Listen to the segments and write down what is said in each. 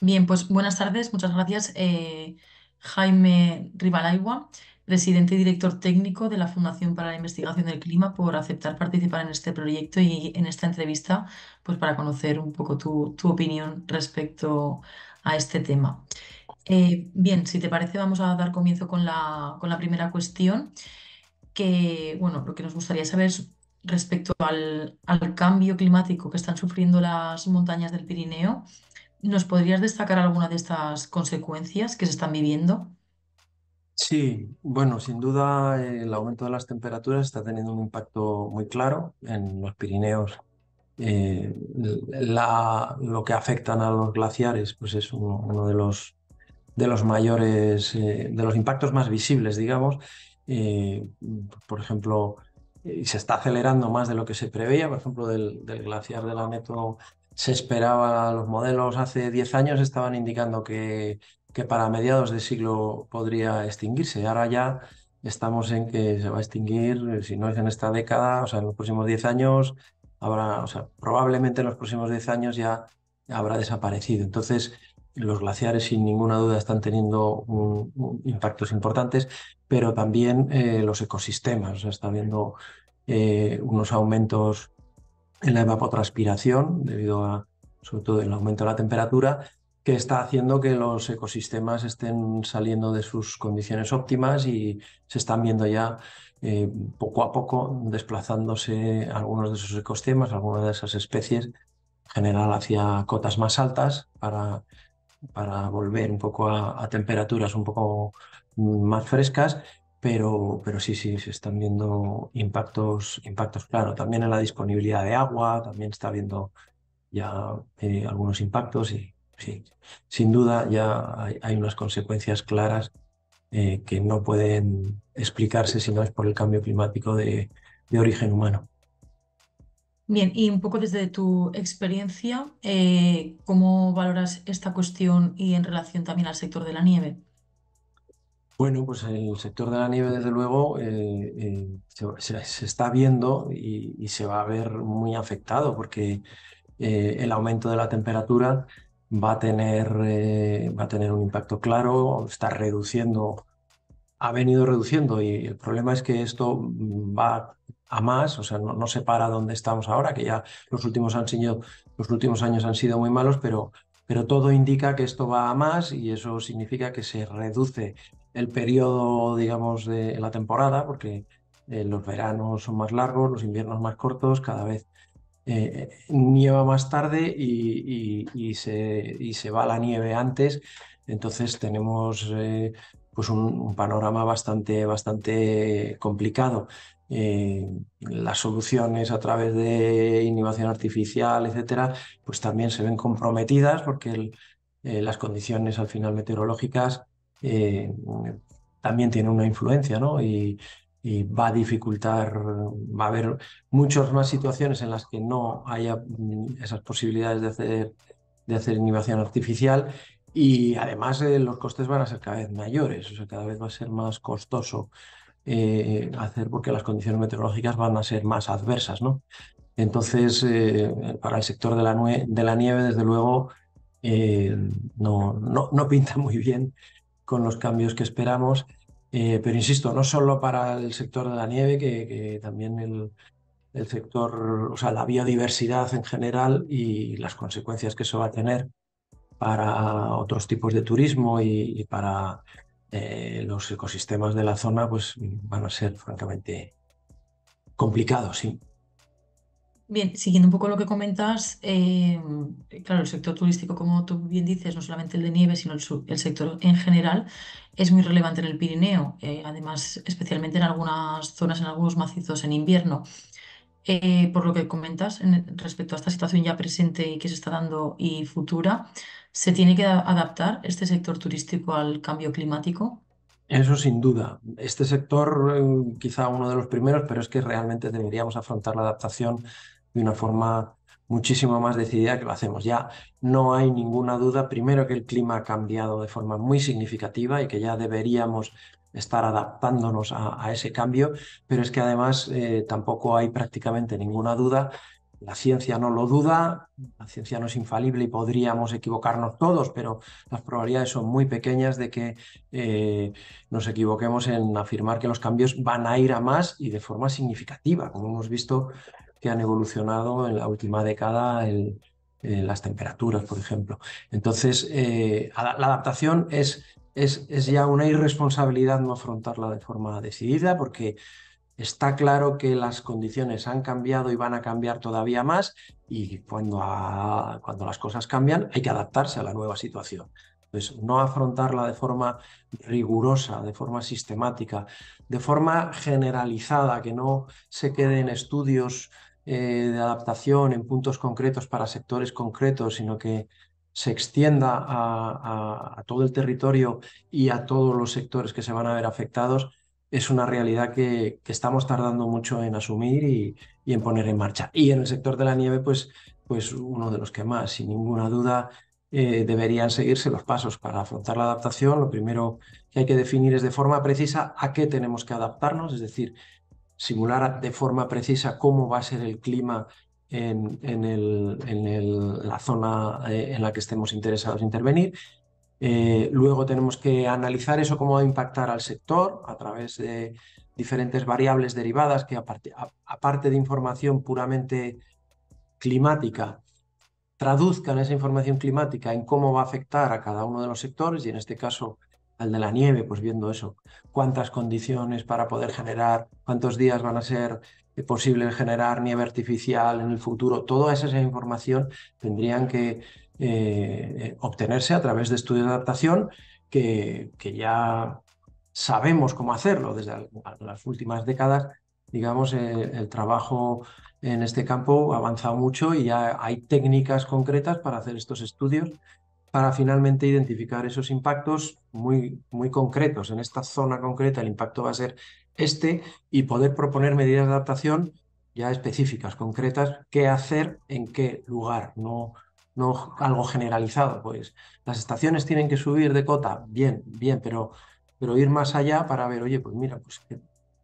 Bien, pues buenas tardes. Muchas gracias, eh, Jaime Rivalaigua, presidente y director técnico de la Fundación para la Investigación del Clima, por aceptar participar en este proyecto y en esta entrevista, pues para conocer un poco tu, opinión respecto a este tema. Eh, bien, si te parece, vamos a dar comienzo con la, con la primera cuestión, que bueno, lo que nos gustaría saber es respecto al, al cambio climático que están sufriendo las montañas del Pirineo ¿Nos podrías destacar alguna de estas consecuencias que se están viviendo? Sí, bueno, sin duda el aumento de las temperaturas está teniendo un impacto muy claro en los Pirineos. Eh, la, lo que afectan a los glaciares pues es uno, de los de los mayores, eh, de los impactos más visibles, digamos. Eh, por ejemplo, se está acelerando más de lo que se preveía, por ejemplo, del, glaciar de la Neto se esperaba, los modelos hace 10 años estaban indicando que, que para mediados de siglo podría extinguirse. Ahora ya estamos en que se va a extinguir, eh, si no es en esta década, o sea, en los próximos 10 años, habrá, o sea, probablemente en los próximos 10 años ya habrá desaparecido. Entonces, los glaciares sin ninguna duda están teniendo un, impactos importantes, pero también eh, los ecosistemas, o sea, está habiendo eh, unos aumentos en la evapotranspiración, debido a, sobre todo, el aumento de la temperatura, que está haciendo que los ecosistemas estén saliendo de sus condiciones óptimas y se están viendo ya eh, poco a poco desplazándose algunos de esos ecosistemas, algunas de esas especies, en general hacia cotas más altas para, para volver un poco a temperaturas un poco mm, más frescas pero, pero sí, sí, se están viendo impactos, impactos, claro, también en la disponibilidad de agua, también está viendo ya eh, algunos impactos y sí, sin duda ya hay, unas consecuencias claras eh, que no pueden explicarse si no es por el cambio climático de, origen humano. Bien, y un poco desde tu experiencia, eh, ¿cómo valoras esta cuestión y en relación también al sector de la nieve? Bueno, pues eh, el sector de la nieve, desde luego, eh, eh, se, está viendo y, se va a ver muy afectado porque el aumento de la temperatura va a, tener, va a tener un impacto claro, está reduciendo, ha venido reduciendo y el problema es que esto va a más, o sea, no, no se para donde estamos ahora, que ya los últimos, han sido, los últimos años han sido muy malos, pero, pero todo indica que esto va a más y eso significa que se reduce el periodo, digamos, de la temporada, porque eh, los veranos son más largos, los inviernos más cortos, cada vez eh, eh, nieva más tarde y, se, se, va la nieve antes. Entonces tenemos pues un, panorama bastante, bastante complicado. las soluciones a través de innovación artificial, etcétera, pues también se ven comprometidas porque las condiciones al final meteorológicas eh, también tiene una influencia, ¿no? Y, va a dificultar, va a haber muchas más situaciones en las que no haya mm, esas posibilidades de hacer, de hacer innovación artificial y además eh, los costes van a ser cada vez mayores, o sea, cada vez va a ser más costoso eh, hacer porque las condiciones meteorológicas van a ser más adversas, ¿no? Entonces, para el sector de la, nieve, desde luego, no, no, pinta muy bien con los cambios que esperamos. Eh, pero insisto, no solo para el sector de la nieve, que, también el, sector, o sea, la biodiversidad en general y las consecuencias que eso va a tener para otros tipos de turismo y, para eh, los ecosistemas de la zona, pues van a ser francamente complicados, sí. Bien, siguiendo un poco lo que comentas, eh, claro, el sector turístico, como tú bien dices, no solamente el de nieve, sino el, sector en general, es muy relevante en el Pirineo, eh, además, especialmente en algunas zonas, en algunos macizos en invierno. Eh, por lo que comentas respecto a esta situación ya presente y que se está dando y futura, ¿se tiene que adaptar este sector turístico al cambio climático? Eso sin duda. Este sector, quizá uno de los primeros, pero es que realmente deberíamos afrontar la adaptación de una forma muchísimo más decidida que lo hacemos. Ya no hay ninguna duda, primero que el clima ha cambiado de forma muy significativa y que ya deberíamos estar adaptándonos a, ese cambio, pero es que además eh, tampoco hay prácticamente ninguna duda. La ciencia no lo duda, la ciencia no es infalible y podríamos equivocarnos todos, pero las probabilidades son muy pequeñas de que eh, nos equivoquemos en afirmar que los cambios van a ir a más y de forma significativa, como hemos visto que han evolucionado en la última década en eh, las temperaturas, por ejemplo. Entonces, eh, la, adaptación es, ya una irresponsabilidad no afrontarla de forma decidida porque está claro que las condiciones han cambiado y van a cambiar todavía más y cuando, cuando las cosas cambian hay que adaptarse a la nueva situación. Entonces, no afrontarla de forma rigurosa, de forma sistemática, de forma generalizada, que no se quede en estudios eh, de adaptación en puntos concretos para sectores concretos, sino que se extienda a, todo el territorio y a todos los sectores que se van a ver afectados, es una realidad que, estamos tardando mucho en asumir y, en poner en marcha. Y en el sector de la nieve, pues, pues uno de los que más, sin ninguna duda, eh, deberían seguirse los pasos para afrontar la adaptación. Lo primero que hay que definir es de forma precisa a qué tenemos que adaptarnos, es decir, simular de forma precisa cómo va a ser el clima en, la zona eh, en la que estemos interesados en intervenir. Eh, luego tenemos que analizar eso, cómo va a impactar al sector a través de diferentes variables derivadas que aparte de información puramente climática, traduzcan esa información climática en cómo va a afectar a cada uno de los sectores y en este caso al de la nieve, pues viendo eso, cuántas condiciones para poder generar, cuántos días van a ser eh, posible generar nieve artificial en el futuro, toda esa información tendrían que eh, eh, obtenerse a través de estudios de adaptación que, que ya sabemos cómo hacerlo desde las últimas décadas. Digamos, el trabajo en este campo ha avanzado mucho y ya hay técnicas concretas para hacer estos estudios para finalmente identificar esos impactos muy, muy concretos. En esta zona concreta el impacto va a ser este y poder proponer medidas de adaptación ya específicas, concretas, qué hacer en qué lugar, no, no algo generalizado. Pues las estaciones tienen que subir de cota, bien, bien, pero, pero ir más allá para ver, oye, pues mira, pues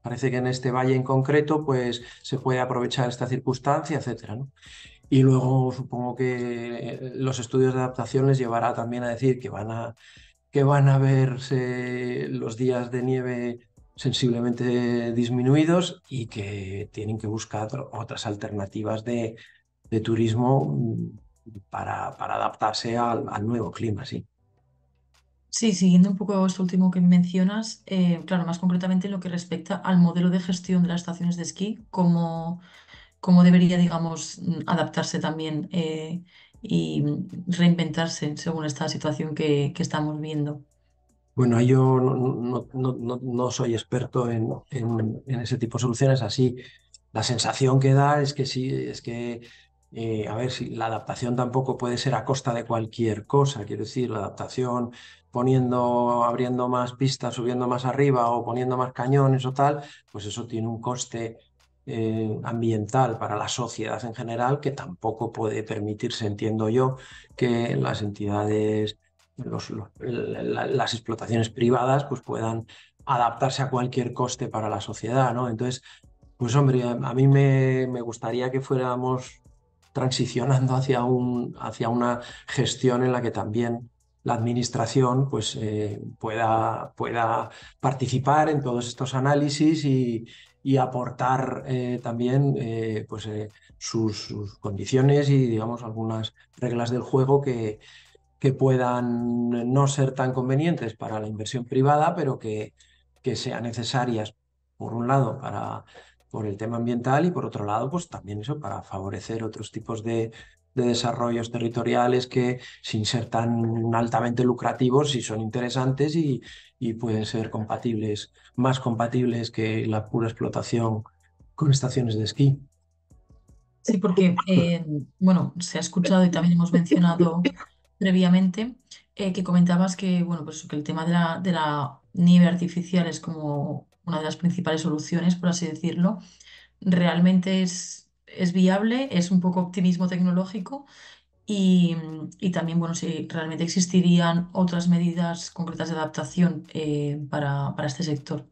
parece que en este valle en concreto pues se puede aprovechar esta circunstancia, etcétera. ¿no? Y luego supongo que eh, los estudios de adaptación les llevará también a decir que van a, que van a verse los días de nieve sensiblemente disminuidos y que tienen que buscar otras alternativas de, turismo mm, para, para adaptarse al, nuevo clima, sí. Sí, siguiendo un poco esto último que mencionas, eh, claro, más concretamente en lo que respecta al modelo de gestión de las estaciones de esquí, como cómo debería, digamos, adaptarse también eh, y reinventarse según esta situación que, estamos viendo. Bueno, yo no, soy experto en, ese tipo de soluciones. Así, la sensación que da es que sí, es que, eh, a ver, si la adaptación tampoco puede ser a costa de cualquier cosa. Quiero decir, la adaptación poniendo, abriendo más pistas, subiendo más arriba o poniendo más cañones o tal, pues eso tiene un coste eh, ambiental para la sociedad en general que tampoco puede permitirse, entiendo yo, que las entidades, las explotaciones privadas pues puedan adaptarse a cualquier coste para la sociedad, ¿no? Entonces, pues hombre, a mí me, gustaría que fuéramos transicionando hacia, un, hacia una gestión en la que también la administración pues, eh, pueda, pueda participar en todos estos análisis y, y aportar eh, también eh, pues, eh, sus, sus, condiciones y digamos algunas reglas del juego que, que, puedan no ser tan convenientes para la inversión privada, pero que, que sean necesarias, por un lado, para por el tema ambiental y por otro lado, pues también eso para favorecer otros tipos de, de desarrollos territoriales que sin ser tan altamente lucrativos, y son interesantes y, pueden ser compatibles, más compatibles que la pura explotación con estaciones de esquí. Sí, porque, eh, bueno, se ha escuchado y también hemos mencionado previamente eh, que comentabas que, bueno, pues que el tema de la, de la nieve artificial es como una de las principales soluciones, por así decirlo. Realmente es, es viable, es un poco optimismo tecnológico y, también, bueno, si realmente existirían otras medidas concretas de adaptación eh, para, para este sector.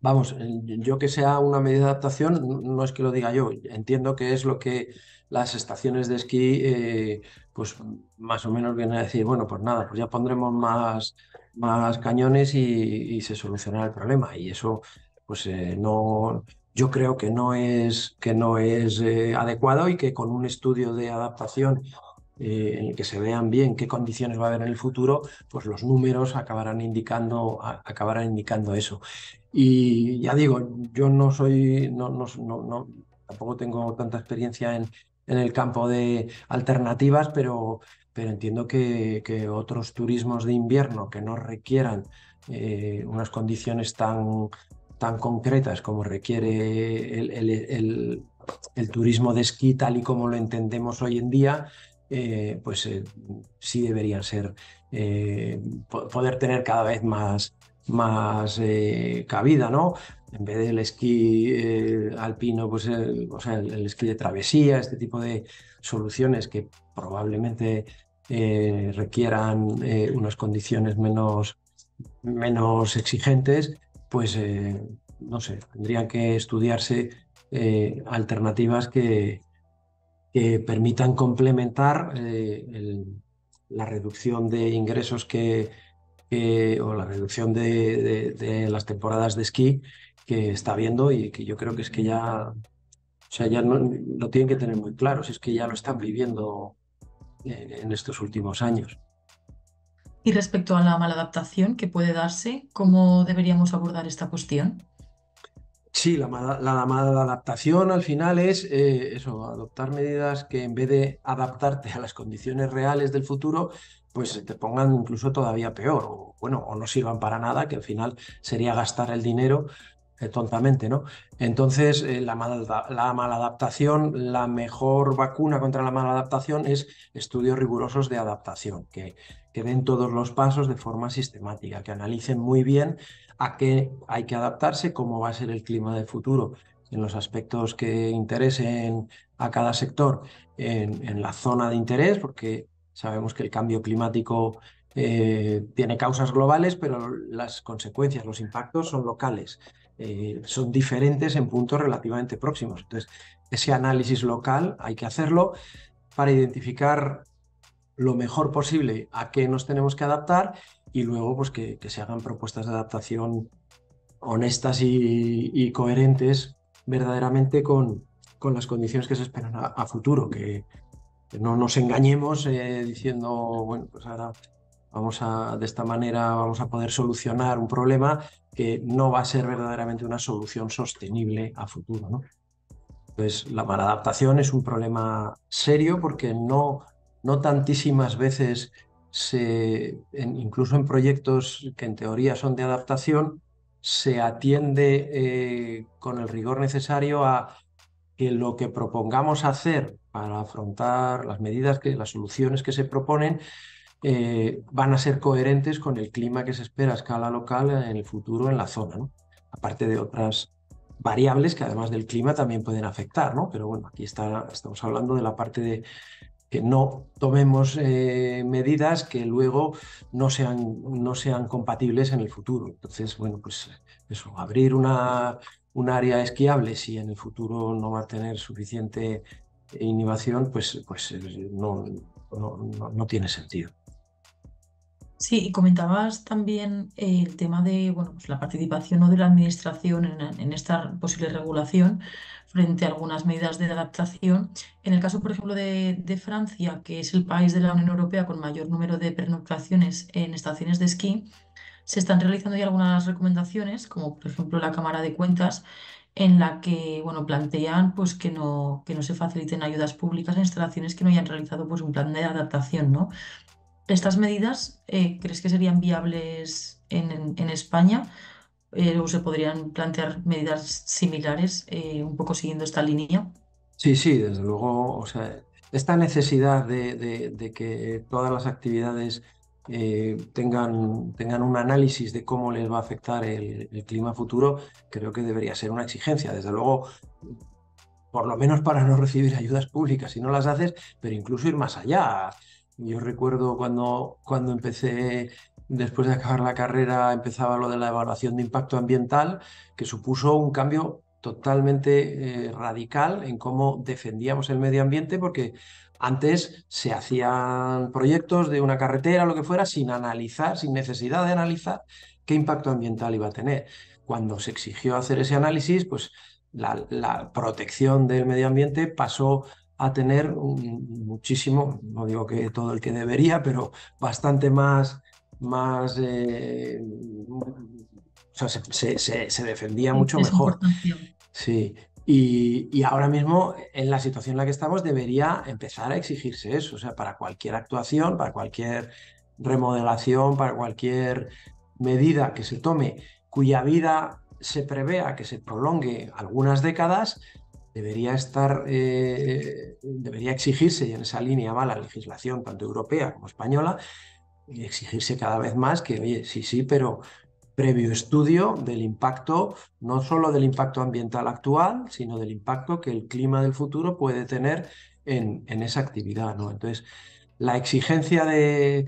Vamos, eh, yo que sea una medida de adaptación, no es que lo diga yo, entiendo que es lo que las estaciones de esquí, eh, pues más o menos vienen a decir, bueno, pues nada, pues ya pondremos más, más cañones y, se solucionará el problema. Y eso, pues no, yo creo que no es, que no es eh, adecuado y que con un estudio de adaptación eh, en el que se vean bien qué condiciones va a haber en el futuro, pues los números acabarán indicando, acabarán indicando eso. Y ya digo, yo no soy, no, no, no, tampoco tengo tanta experiencia en, en el campo de alternativas, pero, pero entiendo que, otros turismos de invierno que no requieran eh, unas condiciones tan, tan concretas como requiere el, turismo de esquí tal y como lo entendemos hoy en día, eh, pues eh, sí deberían ser, eh, poder tener cada vez más, cabida, ¿no? En vez del esquí alpino, pues el, esquí de travesía, este tipo de soluciones que probablemente requieran unas condiciones menos, menos exigentes, pues eh, no sé, tendrían que estudiarse eh, alternativas que, permitan complementar eh, la reducción de ingresos que, o la reducción de, las temporadas de esquí que está habiendo y que yo creo que es que ya, o sea, ya lo tienen que tener muy claro, si es que ya lo están viviendo en estos últimos años. Y respecto a la maladaptación que puede darse, ¿cómo deberíamos abordar esta cuestión? Sí, la, mala, maladaptación al final es eh, eso, adoptar medidas que en vez de adaptarte a las condiciones reales del futuro, pues te pongan incluso todavía peor o bueno, o no sirvan para nada, que al final sería gastar el dinero eh, tontamente, ¿no? Entonces, eh, la, mala adaptación, la mejor vacuna contra la adaptación es estudios rigurosos de adaptación, que, que den todos los pasos de forma sistemática, que analicen muy bien a qué hay que adaptarse, cómo va a ser el clima del futuro, en los aspectos que interesen a cada sector, en, la zona de interés, porque sabemos que el cambio climático eh, tiene causas globales, pero las consecuencias, los impactos son locales. Eh, son diferentes en puntos relativamente próximos. Entonces, ese análisis local hay que hacerlo para identificar lo mejor posible a qué nos tenemos que adaptar y luego pues, que, se hagan propuestas de adaptación honestas y, coherentes verdaderamente con, con, las condiciones que se esperan a, futuro, que, no nos engañemos eh, diciendo, bueno, pues ahora vamos a, de esta manera vamos a poder solucionar un problema que no va a ser verdaderamente una solución sostenible a futuro. ¿no? la maladaptación es un problema serio porque no, no tantísimas veces se, incluso en proyectos que en teoría son de adaptación, se atiende eh, con el rigor necesario a que lo que propongamos hacer para afrontar las medidas, que, las soluciones que se proponen, eh, van a ser coherentes con el clima que se espera a escala local en el futuro en la zona, aparte de otras variables que además del clima también pueden afectar, ¿no? pero bueno, aquí estamos hablando de la parte de que no tomemos eh, medidas que luego no sean, no sean compatibles en el futuro. Entonces, bueno, pues eso, abrir una, un área esquiable si en el futuro no va a tener suficiente innovación, pues, pues eh, no tiene sentido. Sí, y comentabas también eh, el tema de bueno, pues la participación o de la administración en, esta posible regulación frente a algunas medidas de adaptación. En el caso, por ejemplo, de, Francia, que es el país de la Unión Europea con mayor número de pernoctaciones en estaciones de esquí, se están realizando ya algunas recomendaciones, como por ejemplo la Cámara de Cuentas, en la que bueno, plantean pues, que, no, que no se faciliten ayudas públicas a instalaciones que no hayan realizado pues, un plan de adaptación, ¿no? ¿Estas medidas eh, crees que serían viables en, España? Eh, ¿O se podrían plantear medidas similares, eh, un poco siguiendo esta línea? Sí, sí, desde luego. O sea, esta necesidad de, que todas las actividades tengan, tengan un análisis de cómo les va a afectar el, el, clima futuro, creo que debería ser una exigencia. Desde luego, por lo menos para no recibir ayudas públicas si no las haces, pero incluso ir más allá, yo recuerdo cuando, cuando empecé, después de acabar la carrera, empezaba lo de la evaluación de impacto ambiental, que supuso un cambio totalmente eh, radical en cómo defendíamos el medio ambiente, porque antes se hacían proyectos de una carretera, lo que fuera, sin analizar, sin necesidad de analizar qué impacto ambiental iba a tener. Cuando se exigió hacer ese análisis, pues la, la protección del medio ambiente pasó a tener muchísimo, no digo que todo el que debería, pero bastante más, más eh, se, defendía mucho mejor. Sí. Y, y, ahora mismo, en la situación en la que estamos, debería empezar a exigirse eso. O sea, para cualquier actuación, para cualquier remodelación, para cualquier medida que se tome cuya vida se prevea que se prolongue algunas décadas, debería estar, eh, debería exigirse, y en esa línea va la legislación tanto europea como española, y exigirse cada vez más que, oye, sí, sí, pero previo estudio del impacto, no solo del impacto ambiental actual, sino del impacto que el clima del futuro puede tener en, esa actividad, ¿no? Entonces, la exigencia de,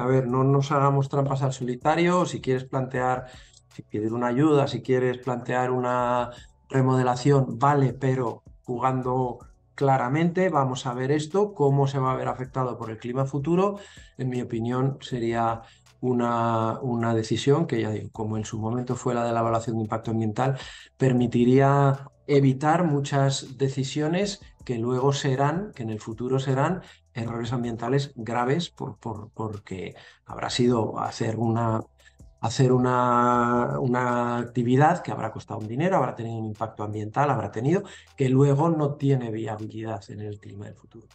a ver, no nos hagamos trampas al solitario, si quieres plantear, si quieres una ayuda, si quieres plantear una remodelación vale, pero jugando claramente, vamos a ver esto, cómo se va a ver afectado por el clima futuro, en mi opinión sería una, una decisión que ya digo, como en su momento fue la de la evaluación de impacto ambiental, permitiría evitar muchas decisiones que luego serán, que en el futuro serán errores ambientales graves por, porque habrá sido hacer una hacer una, una, actividad que habrá costado un dinero, habrá tenido un impacto ambiental, habrá tenido, que luego no tiene viabilidad en el clima del futuro.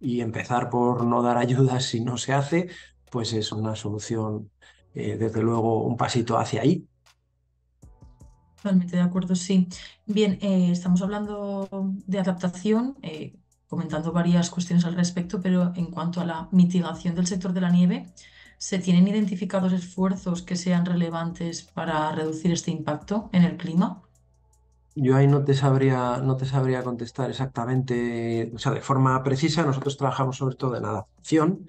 Y empezar por no dar ayudas si no se hace, pues es una solución, eh, desde luego, un pasito hacia ahí. Totalmente de acuerdo, sí. Bien, eh, estamos hablando de adaptación, eh, comentando varias cuestiones al respecto, pero en cuanto a la mitigación del sector de la nieve, ¿Se tienen identificados esfuerzos que sean relevantes para reducir este impacto en el clima? Yo ahí no te sabría, no te sabría contestar exactamente, o sea, de forma precisa. Nosotros trabajamos sobre todo en adaptación,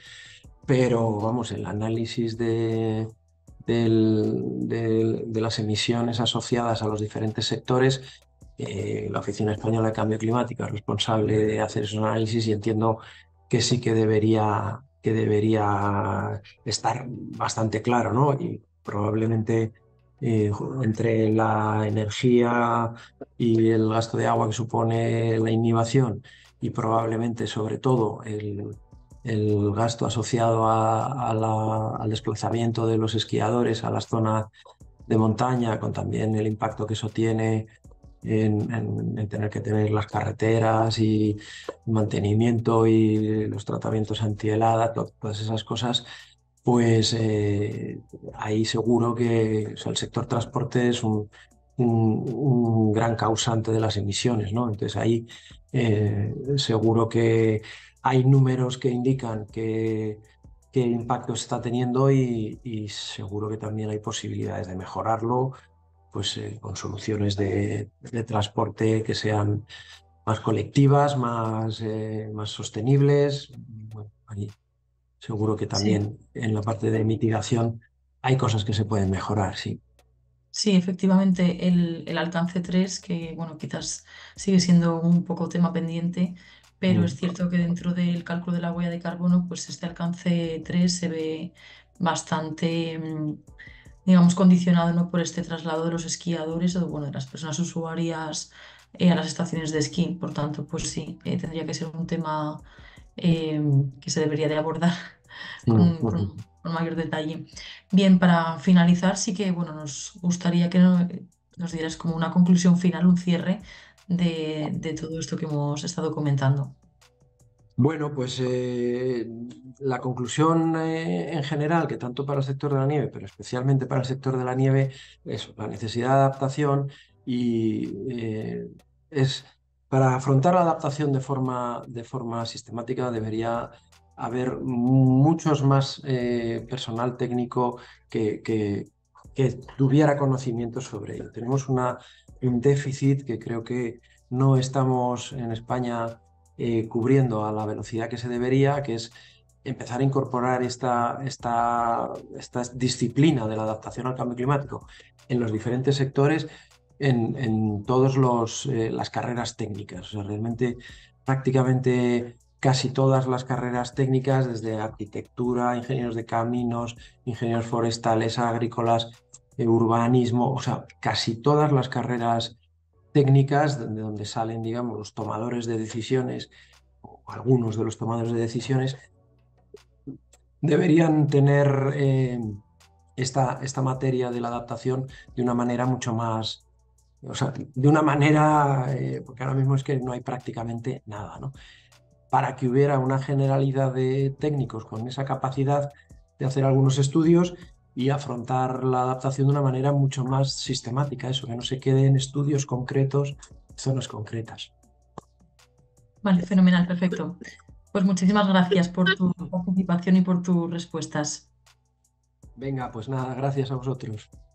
pero vamos, el análisis de, las emisiones asociadas a los diferentes sectores eh, la Oficina Española de Cambio Climático es responsable de hacer ese análisis y entiendo que sí que debería que debería estar bastante claro, ¿no? Y probablemente eh, entre la energía y el gasto de agua que supone la innovación y probablemente sobre todo el, gasto asociado al desplazamiento de los esquiadores a las zonas de montaña, con también el impacto que eso tiene en, tener que tener las carreteras y mantenimiento y los tratamientos antihelada, todas esas cosas, pues eh, ahí seguro que el sector transporte es un, gran causante de las emisiones, ¿no? Entonces ahí eh, seguro que hay números que indican que qué impacto está teniendo y seguro que también hay posibilidades de mejorarlo pues, eh, con soluciones de, transporte que sean más colectivas, más, eh, más sostenibles. seguro que también en la parte de mitigación hay cosas que se pueden mejorar, sí. Sí, efectivamente, el, alcance 3, que bueno, quizás sigue siendo un poco tema pendiente, pero mm. es cierto que dentro del cálculo de la huella de carbono, pues este alcance 3 se ve bastante mm, digamos, condicionado ¿no? por este traslado de los esquiadores o bueno, de las personas usuarias eh, a las estaciones de esquí. Por tanto, pues sí, eh, tendría que ser un tema em, que se debería de abordar con, mayor detalle. Bien, para finalizar, sí que bueno, nos gustaría que nos dieras como una conclusión final, un cierre de todo esto que hemos estado comentando. Bueno, pues eh, la conclusión eh, en general, que tanto para el sector de la nieve, pero especialmente para el sector de la nieve, es la necesidad de adaptación y eh, es para afrontar la adaptación de forma, de forma sistemática debería haber muchos más personal técnico que, que tuviera conocimiento sobre ello. Tenemos una, un déficit que creo que no estamos en España eh, cubriendo a la velocidad que se debería, que es empezar a incorporar esta, esta, esta disciplina de la adaptación al cambio climático en los diferentes sectores, en, en todas eh, las carreras técnicas. O sea, realmente prácticamente casi todas las carreras técnicas, desde arquitectura, ingenieros de caminos, ingenieros forestales, agrícolas, eh, urbanismo, o sea, casi todas las carreras técnicas de donde salen, digamos, los tomadores de decisiones o algunos de los tomadores de decisiones deberían tener eh, esta, esta materia de la adaptación de una manera mucho más, o sea, de una manera, eh, porque ahora mismo es que no hay prácticamente nada, ¿no? Para que hubiera una generalidad de técnicos con esa capacidad de hacer algunos estudios y afrontar la adaptación de una manera mucho más sistemática, eso, que no se quede en estudios concretos, zonas concretas. Vale, fenomenal, perfecto. Pues muchísimas gracias por tu participación y por tus respuestas. Venga, pues nada, gracias a vosotros.